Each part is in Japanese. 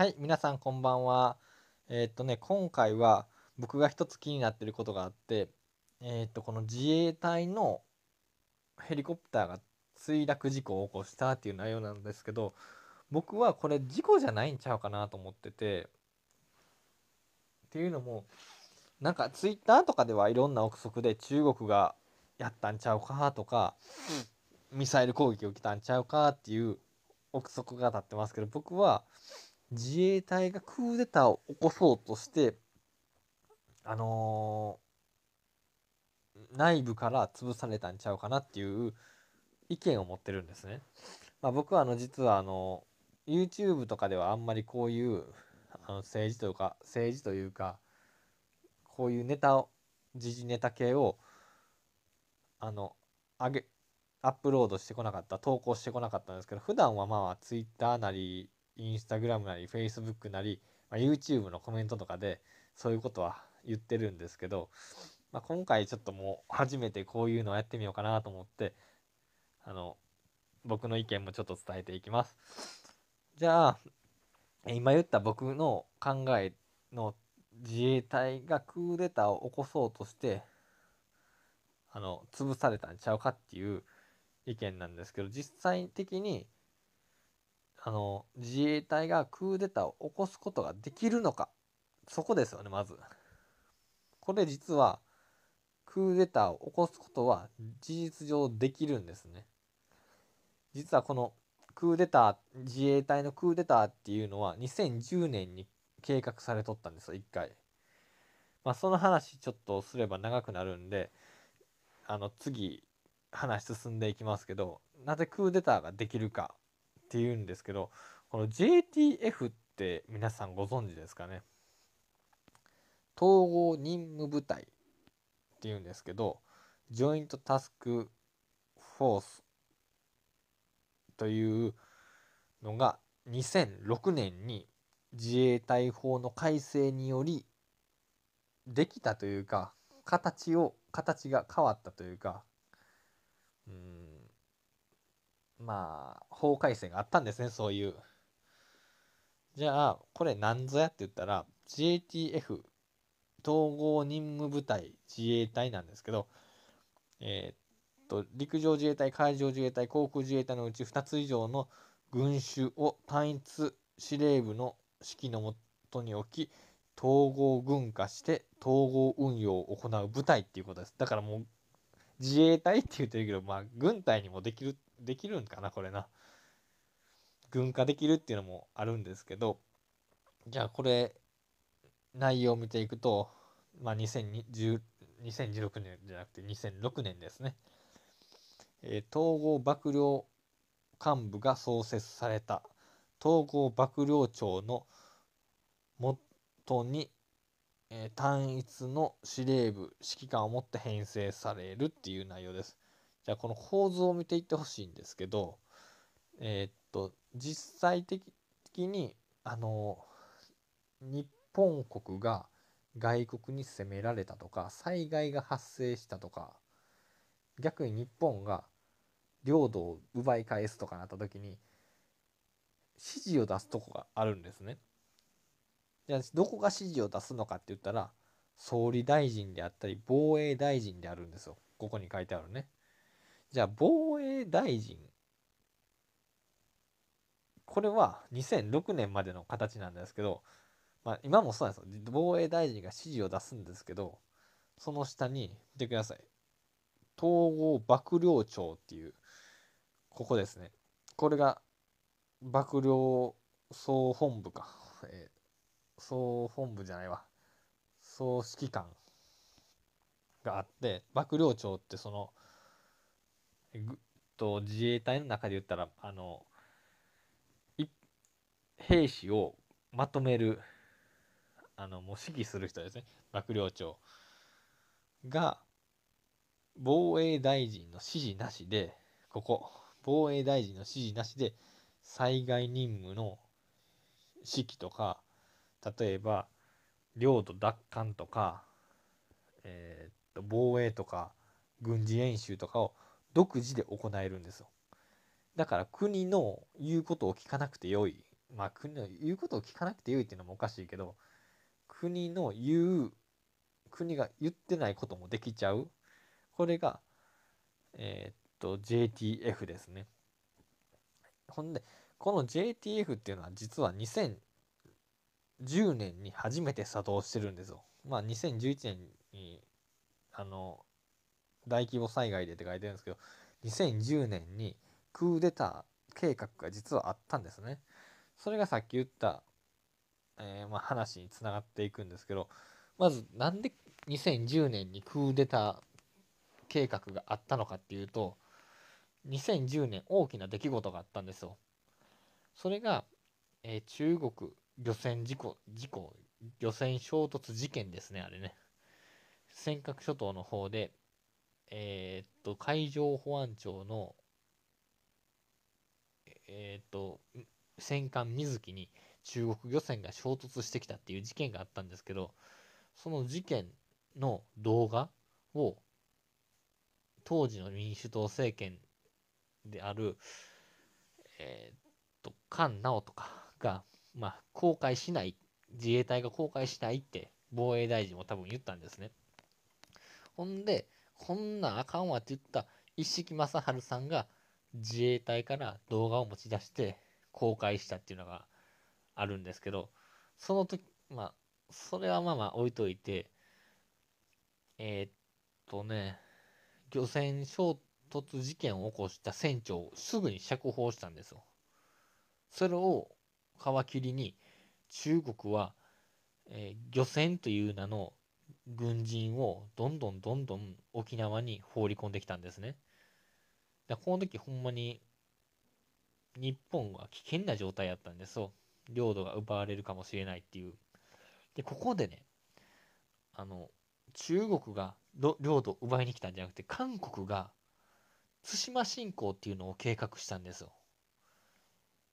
はい、皆さんこんばんは。えー、っとね、今回は僕が一つ気になってることがあって、えー、っと、この自衛隊のヘリコプターが墜落事故を起こしたっていう内容なんですけど、僕はこれ事故じゃないんちゃうかなと思ってて、っていうのも、なんかツイッターとかではいろんな憶測で中国がやったんちゃうかとか、ミサイル攻撃受きたんちゃうかっていう憶測が立ってますけど、僕は、自衛隊がクーデターを起こそうとして、あのー、内部から潰されたんちゃうかなっていう意見を持ってるんですね。まあ、僕はあの実はあの YouTube とかではあんまりこういうあの政治というか政治というかこういうネタを時事ネタ系をあの上げアップロードしてこなかった投稿してこなかったんですけど普段はまあ Twitter なりインスタグラムなり、フェイスブックなり、まあ、YouTube のコメントとかで、そういうことは言ってるんですけど、まあ、今回ちょっともう初めてこういうのをやってみようかなと思って、あの、僕の意見もちょっと伝えていきます。じゃあ、今言った僕の考えの自衛隊がクーデターを起こそうとして、あの、潰されたんちゃうかっていう意見なんですけど、実際的にあの自衛隊がクーデターを起こすことができるのかそこですよねまずこれ実はクーデターを起こすことは事実上できるんですね実はこのクーデター自衛隊のクーデターっていうのは2010年に計画されとったんですよ1回まあその話ちょっとすれば長くなるんであの次話進んでいきますけどなぜクーデターができるかって言うんですけどこの JTF って皆さんご存知ですかね統合任務部隊っていうんですけどジョイントタスクフォースというのが2006年に自衛隊法の改正によりできたというか形を形が変わったというかうんまあ、法改正があったんですね、そういう。じゃあ、これなんぞやって言ったら、JTF、統合任務部隊自衛隊なんですけど、えー、っと、陸上自衛隊、海上自衛隊、航空自衛隊のうち2つ以上の群衆を単一司令部の指揮のもとに置き、統合軍化して統合運用を行う部隊っていうことです。だからもう、自衛隊って言ってるけど、まあ、軍隊にもできるできるんかなこれな軍化できるっていうのもあるんですけどじゃあこれ内容を見ていくと、まあ、2010 2016年じゃなくて2006年ですね、えー、統合幕僚幹部が創設された統合幕僚長のもとに、えー、単一の司令部指揮官をもって編成されるっていう内容ですじゃこの構図を見ていってほしいんですけどえー、っと実際的にあの日本国が外国に攻められたとか災害が発生したとか逆に日本が領土を奪い返すとかなった時に指示を出すとこがあるんですね。じゃあどこが指示を出すのかって言ったら総理大臣であったり防衛大臣であるんですよ。ここに書いてあるね。じゃあ、防衛大臣。これは2006年までの形なんですけど、まあ、今もそうなんですよ。防衛大臣が指示を出すんですけど、その下に、見てください。統合幕僚長っていう、ここですね。これが、幕僚総本部か。えー、総本部じゃないわ。総指揮官があって、幕僚長ってその、と自衛隊の中で言ったらあの兵士をまとめるあのもう指揮する人ですね幕僚長が防衛大臣の指示なしでここ防衛大臣の指示なしで災害任務の指揮とか例えば領土奪還とか、えー、っと防衛とか軍事演習とかを独自で行えるんですよ。だから国の言うことを聞かなくてよい。まあ国の言うことを聞かなくてよいっていうのもおかしいけど、国の言う、国が言ってないこともできちゃう。これが、えー、っと、JTF ですね。ほんで、この JTF っていうのは実は2010年に初めて作動してるんですよ。まあ2011年に、あの、大規模災害でって書いてるんですけど2010年にクーデター計画が実はあったんですね。それがさっき言った、えー、まあ、話につながっていくんですけどまずなんで2010年にクーデター計画があったのかっていうと2010年大きな出来事があったんですよ。それが、えー、中国漁船事故事故漁船衝突事件ですねあれね。尖閣諸島の方でえー、っと、海上保安庁の、えー、っと、戦艦水木に中国漁船が衝突してきたっていう事件があったんですけど、その事件の動画を、当時の民主党政権である、えー、っと、菅直とかが、まあ、公開しない、自衛隊が公開しないって防衛大臣も多分言ったんですね。ほんで、こんなあかんわって言った一式正治さんが自衛隊から動画を持ち出して公開したっていうのがあるんですけど、その時、まあ、それはまあまあ置いといて、えー、っとね、漁船衝突事件を起こした船長をすぐに釈放したんですよ。それを皮切りに中国は、えー、漁船という名の軍人をどんどんどんどん沖縄に放り込んできたんですね。だこの時ほんまに日本は危険な状態やったんですよ。領土が奪われるかもしれないっていう。で、ここでね、あの、中国が領土を奪いに来たんじゃなくて、韓国が対馬侵攻っていうのを計画したんですよ。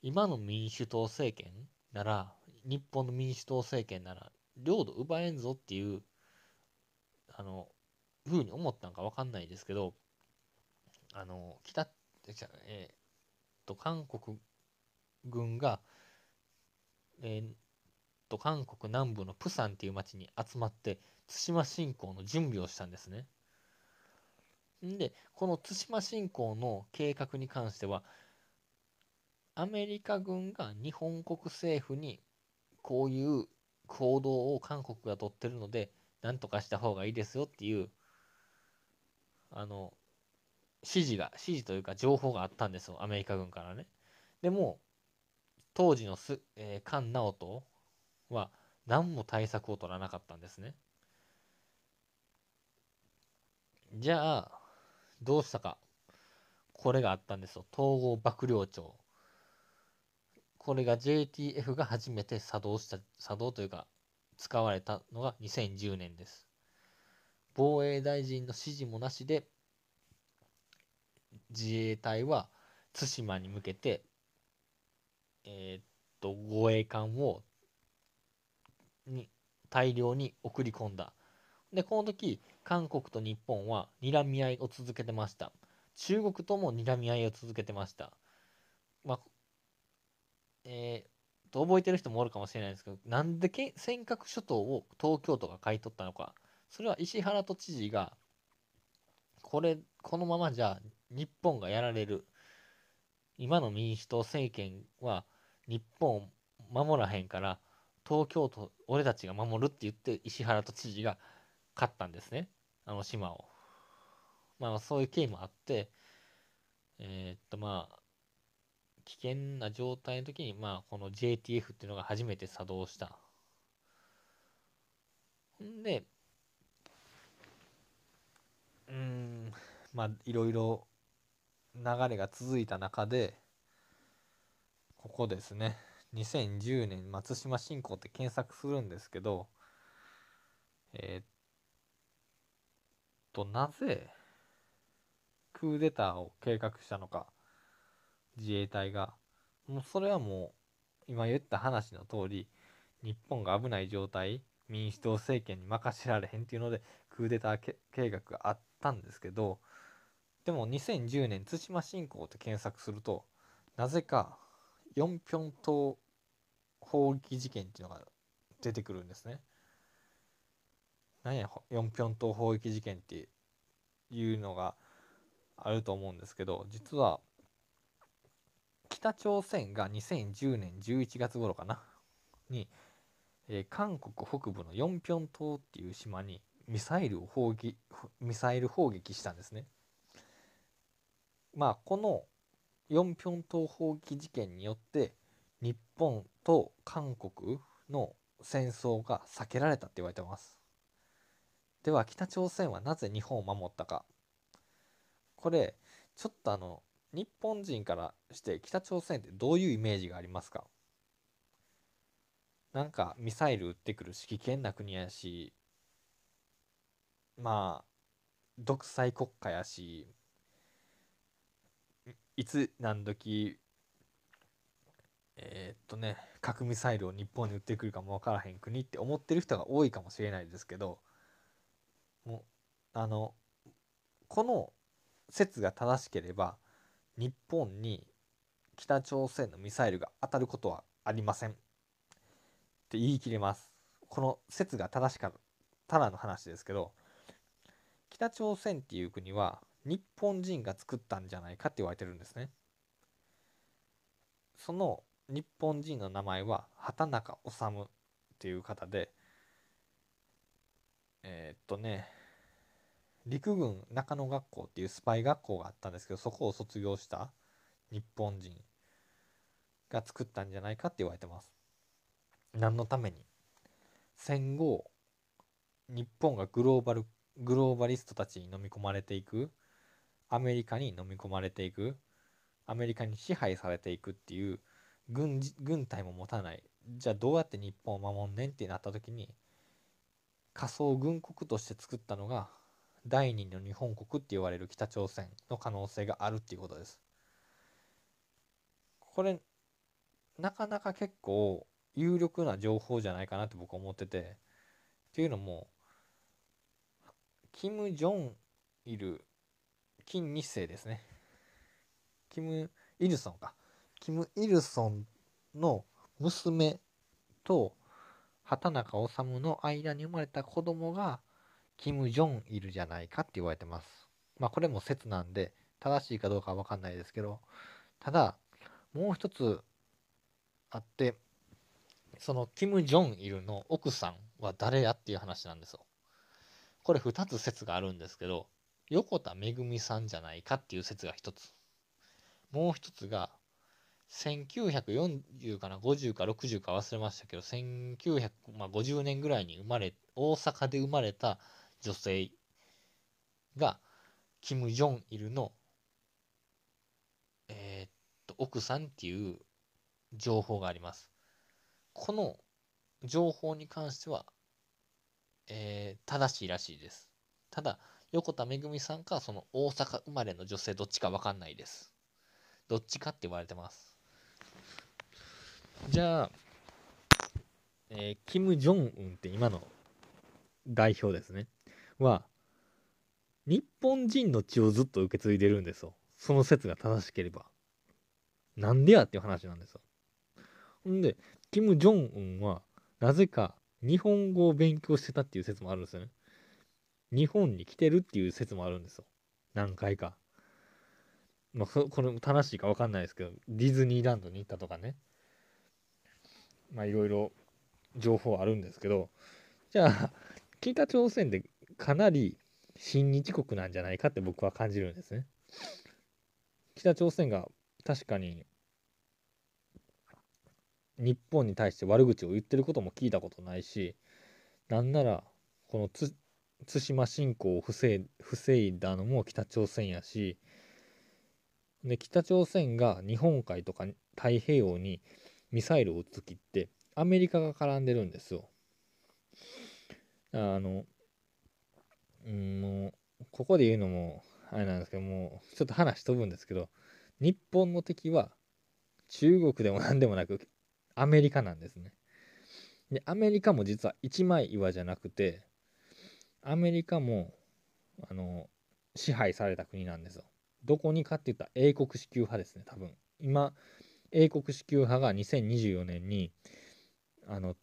今の民主党政権なら、日本の民主党政権なら、領土奪えんぞっていうあの、ふうに思ったんかわかんないですけど、あの、北、えー、っと、韓国軍が、えー、っと、韓国南部のプサンっていう町に集まって、対馬侵攻の準備をしたんですね。んで、この対馬侵攻の計画に関しては、アメリカ軍が日本国政府にこういう行動を韓国がとってるので、なんとかした方がいいですよっていう、あの、指示が、指示というか情報があったんですよ、アメリカ軍からね。でも、当時のす、えー、菅直人は何も対策を取らなかったんですね。じゃあ、どうしたか。これがあったんですよ。統合幕僚長。これが JTF が初めて作動した、作動というか、使われたのが2010年です。防衛大臣の指示もなしで自衛隊は対馬に向けて、えー、っと護衛艦をに大量に送り込んだ。でこの時韓国と日本は睨み合いを続けてました。中国とも睨み合いを続けてました。まあ、えー、と覚えてる人もおるかもしれないですけどなんでけ尖閣諸島を東京都が買い取ったのかそれは石原都知事がこれこのままじゃ日本がやられる今の民主党政権は日本を守らへんから東京都俺たちが守るって言って石原都知事が勝ったんですねあの島を。まあそういう経緯もあってえー、っとまあ危険な状態の時に、まあ、この JTF っていうのが初めて作動した。んで、うん、まあ、いろいろ流れが続いた中で、ここですね、2010年松島新港って検索するんですけど、えー、っと、なぜ、クーデターを計画したのか。自衛隊がもうそれはもう今言った話の通り日本が危ない状態民主党政権に任せられへんっていうのでクーデター計画があったんですけどでも2010年対馬侵攻って検索するとなぜかヨンピョン島砲撃事件っていうのが出てくるんですね。何やヨンピョン島砲撃事件っていうのがあると思うんですけど実は北朝鮮が2010年11月頃かなに、えー、韓国北部のヨンピョン島っていう島にミサイルを砲撃ミサイル砲撃したんですね。まあこのヨンピョン島砲撃事件によって日本と韓国の戦争が避けられたって言われてます。では北朝鮮はなぜ日本を守ったかこれちょっとあの日本人からして北朝鮮ってどういうイメージがありますかなんかミサイル撃ってくるし危険な国やしまあ独裁国家やしいつ何時えー、っとね核ミサイルを日本に撃ってくるかも分からへん国って思ってる人が多いかもしれないですけどもうあのこの説が正しければ日本に北朝鮮のミサイルが当たることはありませんって言い切りますこの説が正しかっただの話ですけど北朝鮮っていう国は日本人が作ったんじゃないかって言われてるんですねその日本人の名前は畑中治っていう方でえー、っとね陸軍中野学校っていうスパイ学校があったんですけどそこを卒業した日本人が作ったんじゃないかって言われてます。何のために戦後日本がグローバルグローバリストたちに飲み込まれていくアメリカに飲み込まれていくアメリカに支配されていくっていう軍軍隊も持たないじゃあどうやって日本を守んねんってなった時に仮想軍国として作ったのが第二の日本国って言われる北朝鮮の可能性があるっていうことです。これなかなか結構有力な情報じゃないかなって僕は思っててっていうのもキム・ジョン・イル金日成ですねキム・イルソンかキム・イルソンの娘と畑中治の間に生まれた子供がキム・ジョンいるじゃないかって言われてます。まあこれも説なんで、正しいかどうかわかんないですけど、ただ、もう一つあって、そのキム・ジョンイルの奥さんは誰やっていう話なんですよ。これ二つ説があるんですけど、横田めぐみさんじゃないかっていう説が一つ。もう一つが、1940かな、50か60か忘れましたけど、1950年ぐらいに生まれ、大阪で生まれた女性が、キム・ジョン・イルの、えー、っと、奥さんっていう情報があります。この情報に関しては、えー、正しいらしいです。ただ、横田めぐみさんか、その大阪生まれの女性、どっちかわかんないです。どっちかって言われてます。じゃあ、えー、キム・ジョンウンって今の代表ですね。は、日本人の血をずっと受け継いでるんですよ。その説が正しければ。なんでやっていう話なんですよ。ほんで、キム・ジョンウンは、なぜか日本語を勉強してたっていう説もあるんですよね。日本に来てるっていう説もあるんですよ。何回か。まあ、これも正しいか分かんないですけど、ディズニーランドに行ったとかね。まあ、いろいろ情報あるんですけど、じゃあ、北朝鮮でかなり親日国なんじゃないかって僕は感じるんですね。北朝鮮が確かに日本に対して悪口を言ってることも聞いたことないしなんならこの対馬侵攻を防いだのも北朝鮮やしで北朝鮮が日本海とか太平洋にミサイルを撃つ時ってアメリカが絡んでるんですよ。あのうん、もう、ここで言うのも、あれなんですけど、もう、ちょっと話飛ぶんですけど、日本の敵は、中国でも何でもなく、アメリカなんですね。で、アメリカも実は一枚岩じゃなくて、アメリカも、あの、支配された国なんですよ。どこにかって言ったら英国支給派ですね、多分。今、英国支給派が2024年に、あの、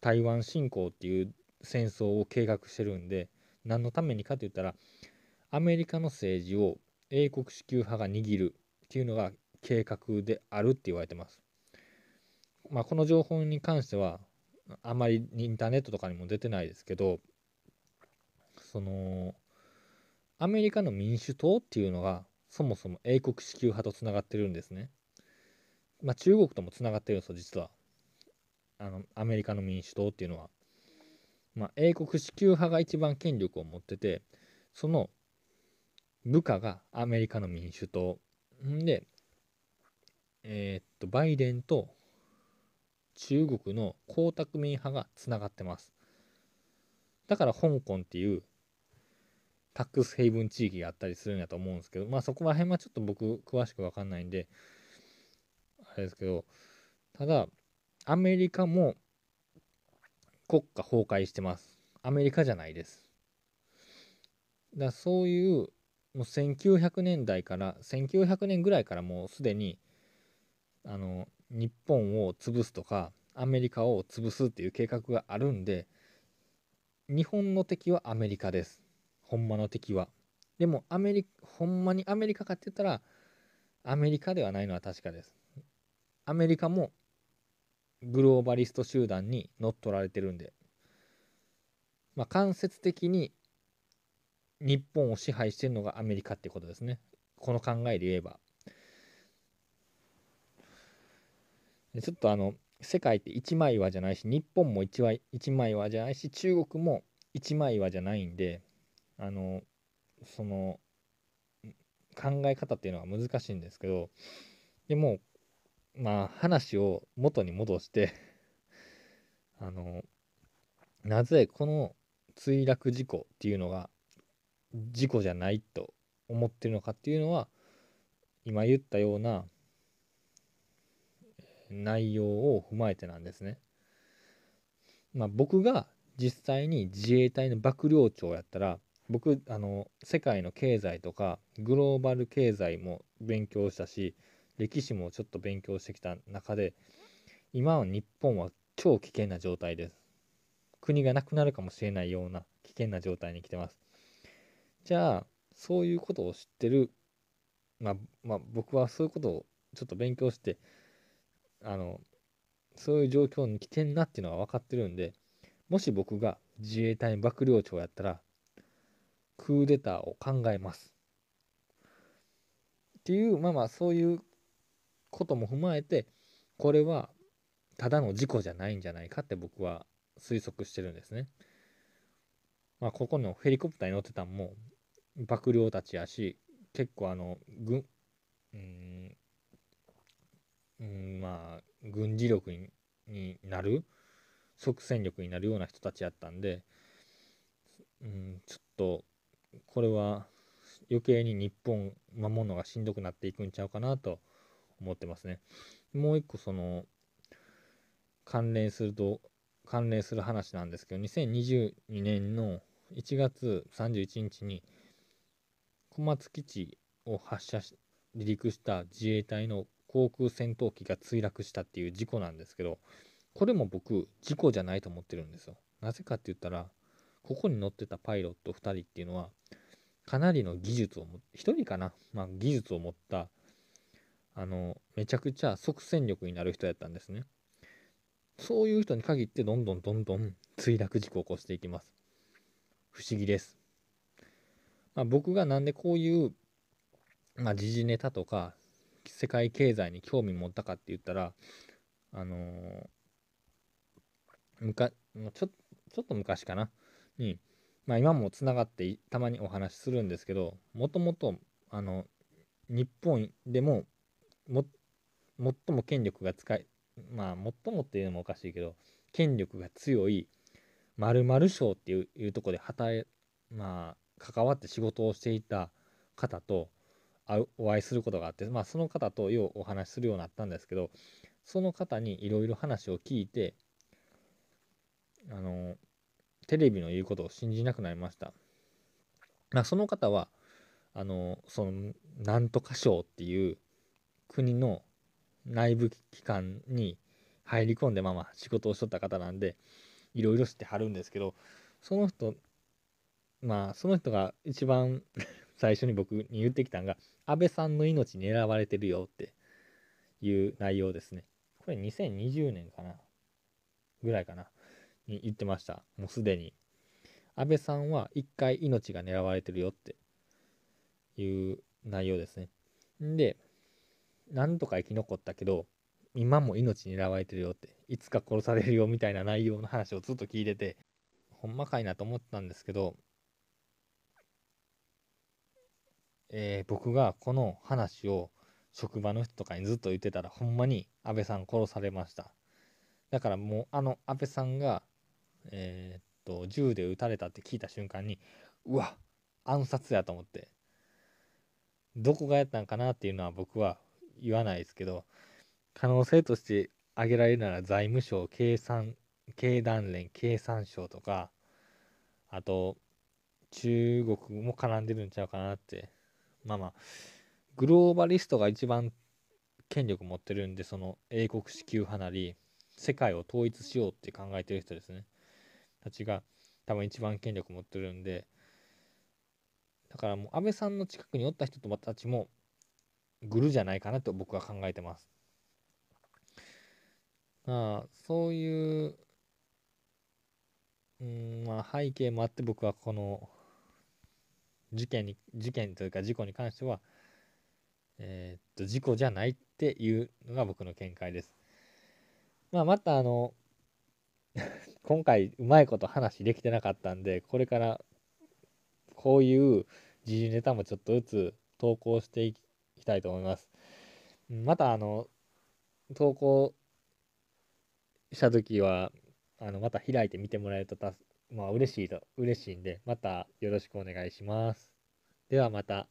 台湾侵攻っていう戦争を計画してるんで、何のためにかと言ったらアメリカの政治を英国支給派が握るっていうのが計画であるって言われてます。まあ、この情報に関してはあまりインターネットとかにも出てないですけどそのアメリカの民主党っていうのがそもそも英国支給派とつながってるんですね。まあ、中国ともつながってるんですよ実はあのアメリカの民主党っていうのは。まあ、英国支給派が一番権力を持っててその部下がアメリカの民主党んでえー、っとバイデンと中国の江沢民派がつながってますだから香港っていうタックスヘイブン地域があったりするんやと思うんですけどまあそこら辺はちょっと僕詳しく分かんないんであれですけどただアメリカも国家崩壊してます。アメリカじゃないです。だそういうもう1900年代から1900年ぐらいからもうすでにあの日本を潰すとかアメリカを潰すっていう計画があるんで日本の敵はアメリカです。ほんまの敵は。でもアメリほんまにアメリカかって言ったらアメリカではないのは確かです。アメリカもグローバリスト集団に乗っ取られてるんで、まあ、間接的に日本を支配してるのがアメリカってことですねこの考えで言えばちょっとあの世界って一枚岩じゃないし日本も一枚一枚岩じゃないし中国も一枚岩じゃないんであのその考え方っていうのは難しいんですけどでもまあ話を元に戻して あのなぜこの墜落事故っていうのが事故じゃないと思ってるのかっていうのは今言ったような内容を踏まえてなんですね。まあ、僕が実際に自衛隊の幕僚長やったら僕あの世界の経済とかグローバル経済も勉強したし歴史もちょっと勉強してきた中で今は日本は超危険な状態です国がなくなるかもしれないような危険な状態に来てますじゃあそういうことを知ってるまあ、まあ、僕はそういうことをちょっと勉強してあのそういう状況に来てんなっていうのは分かってるんでもし僕が自衛隊幕僚長やったらクーデターを考えますっていうまあまあそういうことも踏まえてこれはただの事故じゃないんじゃないかって僕は推測してるんですね。まあ、ここのヘリコプターに乗ってたのも幕僚たちやし結構あの軍うんうんまあ軍事力にになる即戦力になるような人たちやったんで、うん、ちょっとこれは余計に日本守るのがしんどくなっていくんちゃうかなと思ってますね。もう一個その関連すると関連する話なんですけど2022年の1月31日に小松基地を発射し離陸した自衛隊の航空戦闘機が墜落したっていう事故なんですけどこれも僕事故じゃないと思ってるんですよ。なぜかって言ったらここに乗ってたパイロット2人っていうのはかなりの技術を1人かな、まあ、技術を持ったあのめちゃくちゃ即戦力になる人やったんですねそういう人に限ってどんどんどんどん墜落事故を起こしていきます不思議です、まあ、僕がなんでこういう、まあ、時事ネタとか世界経済に興味持ったかって言ったらあのー、むかちょちょっと昔かなに、まあ、今もつながってたまにお話しするんですけどもともとあの日本でもも最も権力が使いまあ最もっていうのもおかしいけど権力が強い〇〇賞っていういうとこで働まあ関わって仕事をしていた方とお会いすることがあって、まあ、その方とようお話しするようになったんですけどその方にいろいろ話を聞いてあのテレビの言うことを信じなくなりました。まあ、その方はあのそのなんとか賞っていう国の内部機関に入り込んでまあまあ仕事をしとった方なんでいろいろ知ってはるんですけどその人まあその人が一番 最初に僕に言ってきたんが安倍さんの命狙われてるよっていう内容ですねこれ2020年かなぐらいかなに言ってましたもうすでに安倍さんは一回命が狙われてるよっていう内容ですねで何とか生き残ったけど今も命狙われてるよっていつか殺されるよみたいな内容の話をずっと聞いててほんまかいなと思ったんですけど、えー、僕がこの話を職場の人とかにずっと言ってたらほんまに安倍さん殺されましただからもうあの安倍さんがえー、っと銃で撃たれたって聞いた瞬間にうわ暗殺やと思ってどこがやったんかなっていうのは僕は言わないですけど、可能性として挙げられるなら財務省、経産、経団連、経産省とか、あと、中国も絡んでるんちゃうかなって。まあまあ、グローバリストが一番権力持ってるんで、その英国支給派なり、世界を統一しようって考えてる人ですね。たちが多分一番権力持ってるんで、だからもう安倍さんの近くにおった人たちもぐるじゃないかなと僕は考えてます。まあ、そういう、うん、まあ、背景もあって僕はこの事件に、事件というか事故に関しては、えー、っと、事故じゃないっていうのが僕の見解です。まあ、またあの、今回うまいこと話できてなかったんで、これからこういう時事ネタもちょっとずつ投稿していききたいと思います。また、あの、投稿した時は、あの、また開いて見てもらえるとた、まあ、嬉しいと、嬉しいんで、またよろしくお願いします。ではまた。